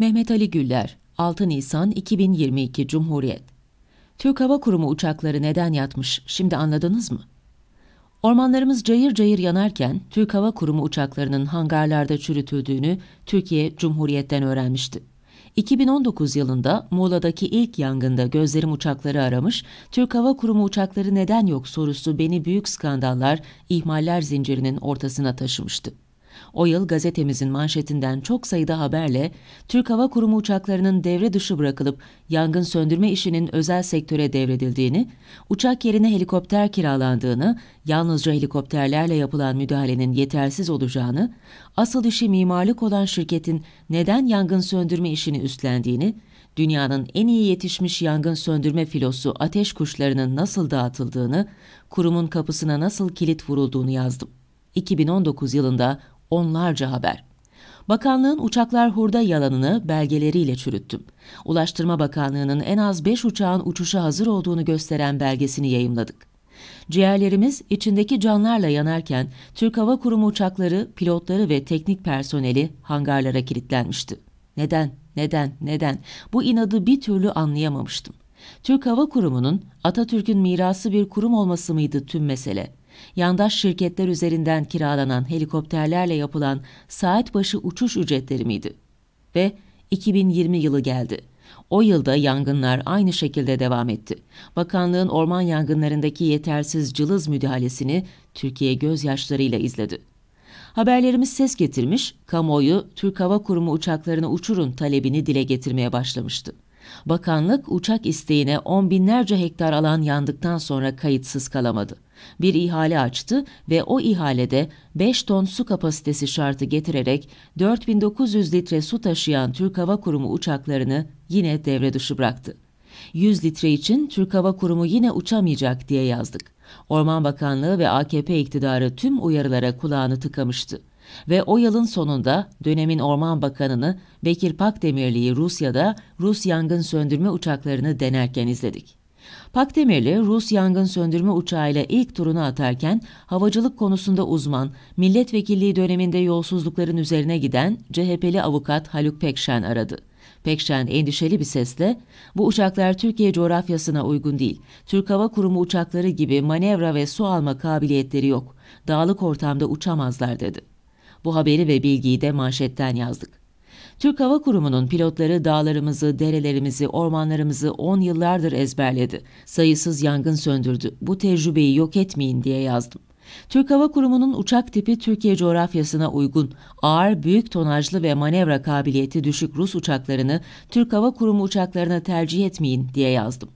Mehmet Ali Güller, 6 Nisan 2022 Cumhuriyet. Türk Hava Kurumu uçakları neden yatmış, şimdi anladınız mı? Ormanlarımız cayır cayır yanarken Türk Hava Kurumu uçaklarının hangarlarda çürütüldüğünü Türkiye Cumhuriyet'ten öğrenmişti. 2019 yılında Muğla'daki ilk yangında gözlerim uçakları aramış, Türk Hava Kurumu uçakları neden yok sorusu beni büyük skandallar, ihmaller zincirinin ortasına taşımıştı. O yıl gazetemizin manşetinden çok sayıda haberle Türk Hava Kurumu uçaklarının devre dışı bırakılıp yangın söndürme işinin özel sektöre devredildiğini, uçak yerine helikopter kiralandığını, yalnızca helikopterlerle yapılan müdahalenin yetersiz olacağını, asıl işi mimarlık olan şirketin neden yangın söndürme işini üstlendiğini, dünyanın en iyi yetişmiş yangın söndürme filosu ateş kuşlarının nasıl dağıtıldığını, kurumun kapısına nasıl kilit vurulduğunu yazdım. 2019 yılında Onlarca haber. Bakanlığın uçaklar hurda yalanını belgeleriyle çürüttüm. Ulaştırma Bakanlığı'nın en az 5 uçağın uçuşa hazır olduğunu gösteren belgesini yayımladık. Ciğerlerimiz içindeki canlarla yanarken Türk Hava Kurumu uçakları, pilotları ve teknik personeli hangarlara kilitlenmişti. Neden, neden, neden bu inadı bir türlü anlayamamıştım. Türk Hava Kurumu'nun Atatürk'ün mirası bir kurum olması mıydı tüm mesele? yandaş şirketler üzerinden kiralanan helikopterlerle yapılan saat başı uçuş ücretleri miydi? Ve 2020 yılı geldi. O yılda yangınlar aynı şekilde devam etti. Bakanlığın orman yangınlarındaki yetersiz cılız müdahalesini Türkiye gözyaşlarıyla izledi. Haberlerimiz ses getirmiş, kamuoyu Türk Hava Kurumu uçaklarını uçurun talebini dile getirmeye başlamıştı. Bakanlık uçak isteğine on binlerce hektar alan yandıktan sonra kayıtsız kalamadı. Bir ihale açtı ve o ihalede 5 ton su kapasitesi şartı getirerek 4900 litre su taşıyan Türk Hava Kurumu uçaklarını yine devre dışı bıraktı. 100 litre için Türk Hava Kurumu yine uçamayacak diye yazdık. Orman Bakanlığı ve AKP iktidarı tüm uyarılara kulağını tıkamıştı. Ve o yılın sonunda dönemin Orman Bakanı'nı Bekir Pakdemirli'yi Rusya'da Rus yangın söndürme uçaklarını denerken izledik. Pakdemirli, Rus yangın söndürme uçağıyla ilk turunu atarken havacılık konusunda uzman, milletvekilliği döneminde yolsuzlukların üzerine giden CHP'li avukat Haluk Pekşen aradı. Pekşen endişeli bir sesle, bu uçaklar Türkiye coğrafyasına uygun değil. Türk Hava Kurumu uçakları gibi manevra ve su alma kabiliyetleri yok. Dağlık ortamda uçamazlar dedi. Bu haberi ve bilgiyi de manşetten yazdık. Türk Hava Kurumu'nun pilotları dağlarımızı, derelerimizi, ormanlarımızı 10 yıllardır ezberledi. Sayısız yangın söndürdü. Bu tecrübeyi yok etmeyin diye yazdım. Türk Hava Kurumu'nun uçak tipi Türkiye coğrafyasına uygun, ağır, büyük tonajlı ve manevra kabiliyeti düşük Rus uçaklarını Türk Hava Kurumu uçaklarına tercih etmeyin diye yazdım.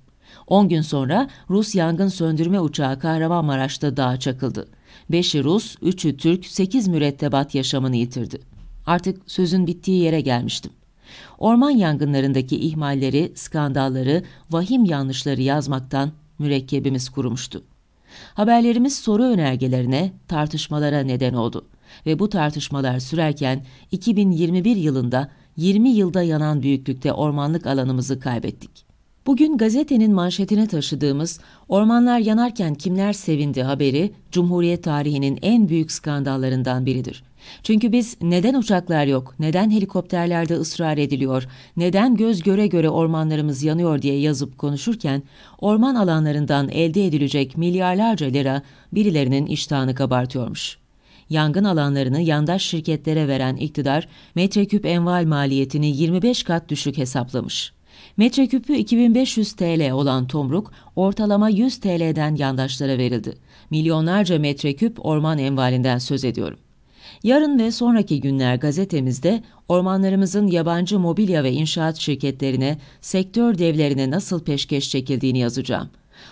10 gün sonra Rus yangın söndürme uçağı Kahramanmaraş'ta dağa çakıldı. 5'i Rus, 3'ü Türk, 8 mürettebat yaşamını yitirdi. Artık sözün bittiği yere gelmiştim. Orman yangınlarındaki ihmalleri, skandalları, vahim yanlışları yazmaktan mürekkebimiz kurumuştu. Haberlerimiz soru önergelerine, tartışmalara neden oldu ve bu tartışmalar sürerken 2021 yılında 20 yılda yanan büyüklükte ormanlık alanımızı kaybettik. Bugün gazetenin manşetine taşıdığımız Ormanlar Yanarken Kimler Sevindi haberi Cumhuriyet tarihinin en büyük skandallarından biridir. Çünkü biz neden uçaklar yok, neden helikopterlerde ısrar ediliyor, neden göz göre göre ormanlarımız yanıyor diye yazıp konuşurken orman alanlarından elde edilecek milyarlarca lira birilerinin iştahını kabartıyormuş. Yangın alanlarını yandaş şirketlere veren iktidar metreküp enval maliyetini 25 kat düşük hesaplamış. Metreküpü 2500 TL olan tomruk ortalama 100 TL'den yandaşlara verildi. Milyonlarca metreküp orman envalinden söz ediyorum. Yarın ve sonraki günler gazetemizde ormanlarımızın yabancı mobilya ve inşaat şirketlerine, sektör devlerine nasıl peşkeş çekildiğini yazacağım.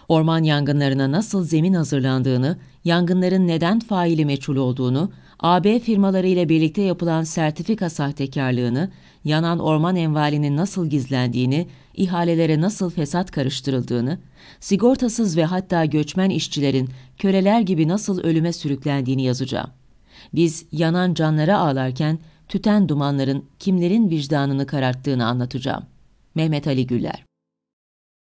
Orman yangınlarına nasıl zemin hazırlandığını, yangınların neden faili meçhul olduğunu, AB firmalarıyla birlikte yapılan sertifika sahtekarlığını, yanan orman envalinin nasıl gizlendiğini, ihalelere nasıl fesat karıştırıldığını, sigortasız ve hatta göçmen işçilerin köleler gibi nasıl ölüme sürüklendiğini yazacağım. Biz yanan canlara ağlarken tüten dumanların kimlerin vicdanını kararttığını anlatacağım. Mehmet Ali Güler